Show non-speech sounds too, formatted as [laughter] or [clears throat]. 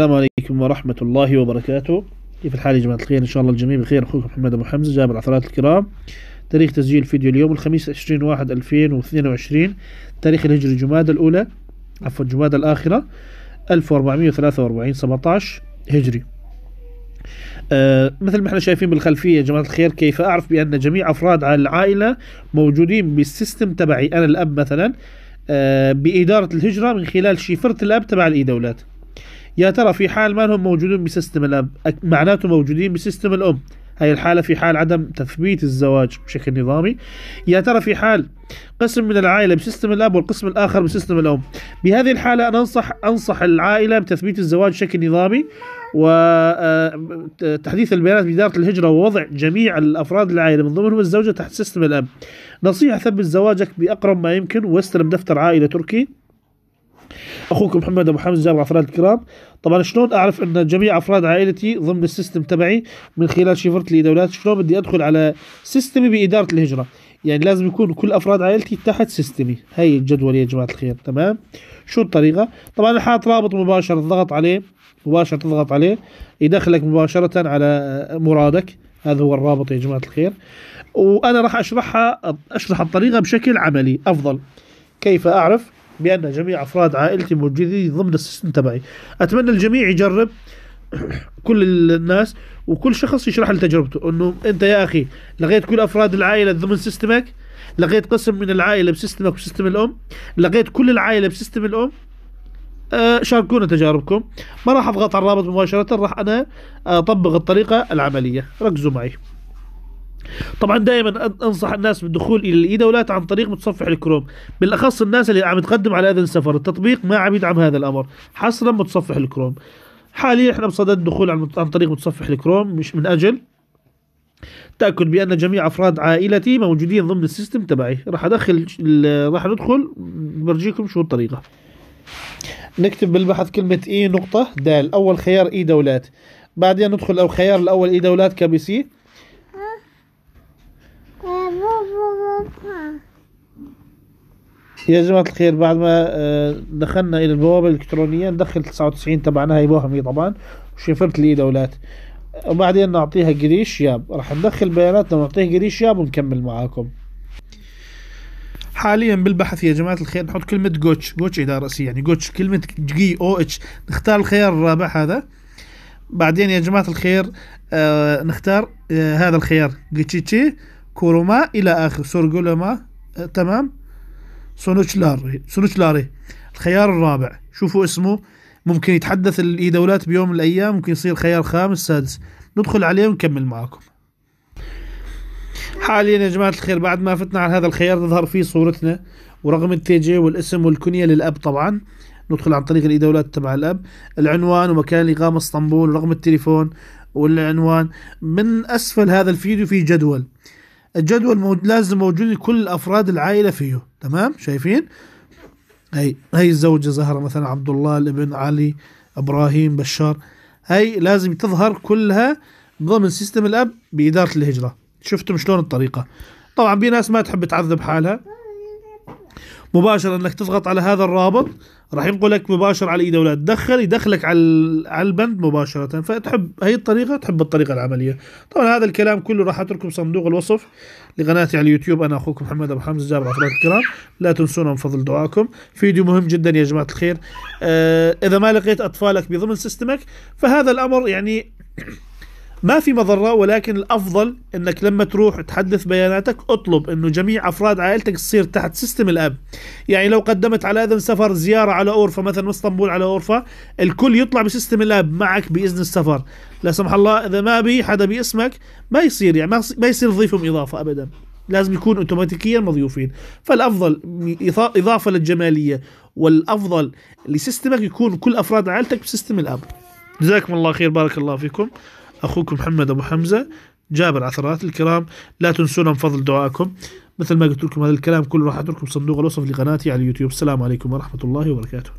السلام عليكم ورحمة الله وبركاته كيف الحال يا جماعة الخير إن شاء الله الجميع بخير أخوكم محمد أبو حمزة جابر العثرات الكرام تاريخ تسجيل فيديو اليوم الخميس 20 واحد 2022 تاريخ الهجري جمادى الأولى عفوا جمادى الآخرة 1443 17 هجري أه مثل ما احنا شايفين بالخلفية يا جماعة الخير كيف أعرف بأن جميع أفراد العائلة موجودين بالسيستم تبعي أنا الأب مثلا أه بإدارة الهجرة من خلال شفرة الأب تبع الإي دولات يا ترى في حال ما هم موجودون بسيستم الأب معناته موجودين بسيستم الأم هاي الحالة في حال عدم تثبيت الزواج بشكل نظامي يا ترى في حال قسم من العائلة بسيستم الأب والقسم الآخر بسيستم الأم بهذه الحالة أنا أنصح أنصح العائلة بتثبيت الزواج بشكل نظامي وتحديث آه، آه، البيانات بإدارة الهجرة ووضع جميع الأفراد العائلة من ضمنهم الزوجة تحت سيستم الأب نصيحة ثبت زواجك بأقرب ما يمكن واستلم دفتر عائلة تركي اخوكم محمد ابو حمزه افراد الكرام طبعا شلون اعرف ان جميع افراد عائلتي ضمن السيستم تبعي من خلال لي لدولات شلون بدي ادخل على سيستمي باداره الهجره يعني لازم يكون كل افراد عائلتي تحت سيستمي هي الجدول يا جماعه الخير تمام شو الطريقه طبعا انا حاط رابط مباشر تضغط عليه مباشر تضغط عليه يدخلك مباشره على مرادك هذا هو الرابط يا جماعه الخير وانا راح اشرحها اشرح الطريقه بشكل عملي افضل كيف اعرف بأن جميع أفراد عائلتي موجودين ضمن السيستم تبعي أتمنى الجميع يجرب [clears throat] كل الناس وكل شخص يشرح لي تجربته انه انت يا اخي لقيت كل افراد العائله ضمن سيستمك لقيت قسم من العائله بسيستمك بسيستم الام لقيت كل العائله بسيستم الام آه شاركونا تجاربكم ما راح اضغط على الرابط مباشره راح انا اطبق الطريقه العمليه ركزوا معي طبعا دائما انصح الناس بالدخول الى الاي دولات عن طريق متصفح الكروم بالاخص الناس اللي عم تقدم على اذن سفر التطبيق ما عم يدعم هذا الامر حصرا متصفح الكروم حاليا احنا بصدد الدخول عن طريق متصفح الكروم مش من اجل تاكد بان جميع افراد عائلتي موجودين ضمن السيستم تبعي راح ادخل راح ندخل برجيكم شو الطريقه نكتب بالبحث كلمة اي نقطة دال أول خيار اي دولات بعدين ندخل أو خيار الأول اي دولات كبي سي يا جماعة الخير بعد ما آه، دخلنا إلى البوابة الإلكترونية ندخل 99 تبعنا هي بوهمي طبعا وشفرت لي دولات وبعدين نعطيها قريش ياب راح ندخل بياناتنا ونعطيه قريش ياب ونكمل معاكم حاليا بالبحث يا جماعه الخير نحط كلمه جوتش جوتش اداره راسيه يعني جوتش كلمه جي او اتش نختار الخيار الرابع هذا بعدين يا جماعه الخير آه، نختار آه، هذا الخيار جيتشي koruma إلى آخر sorgulama e, tamam سونوتشلاري sonuçları الخيار الرابع شوفوا اسمه ممكن يتحدث الإيدولات بيوم من الأيام ممكن يصير خيار خامس سادس ندخل عليه ونكمل معكم حاليا يا جماعة الخير بعد ما فتنا على هذا الخيار تظهر فيه صورتنا ورقم التي جي والاسم والكنية للأب طبعا ندخل عن طريق الإيدولات تبع الأب العنوان ومكان الإقامة اسطنبول ورقم التليفون والعنوان من أسفل هذا الفيديو في جدول الجدول موجود لازم موجود لكل افراد العائله فيه تمام شايفين هي هي الزوجه زهره مثلا عبد الله الابن علي ابراهيم بشار هي لازم تظهر كلها ضمن سيستم الاب باداره الهجره شفتم شلون الطريقه طبعا في ناس ما تحب تعذب حالها مباشره انك تضغط على هذا الرابط راح ينقلك مباشر على اي ولا تدخل يدخلك على على البند مباشره فتحب هي الطريقه تحب الطريقه العمليه طبعا هذا الكلام كله راح اتركه صندوق الوصف لقناتي على اليوتيوب انا اخوكم محمد ابو حمزه جابر اخواتي الكرام لا تنسونا من فضل دعائكم فيديو مهم جدا يا جماعه الخير آه، اذا ما لقيت اطفالك بضمن سيستمك فهذا الامر يعني ما في مضرة ولكن الأفضل أنك لما تروح تحدث بياناتك اطلب أنه جميع أفراد عائلتك تصير تحت سيستم الأب يعني لو قدمت على إذن سفر زيارة على أورفا مثلا من اسطنبول على أورفا الكل يطلع بسيستم الأب معك بإذن السفر لا سمح الله إذا ما بي حدا باسمك ما يصير يعني ما يصير تضيفهم إضافة أبدا لازم يكون اوتوماتيكيا مضيوفين فالافضل اضافه للجماليه والافضل لسيستمك يكون كل افراد عائلتك بسيستم الاب جزاكم الله خير بارك الله فيكم أخوكم محمد أبو حمزة جابر عثرات الكرام لا تنسونا من فضل دعائكم مثل ما قلت لكم هذا الكلام كله راح أترككم صندوق الوصف لقناتي على اليوتيوب السلام عليكم ورحمة الله وبركاته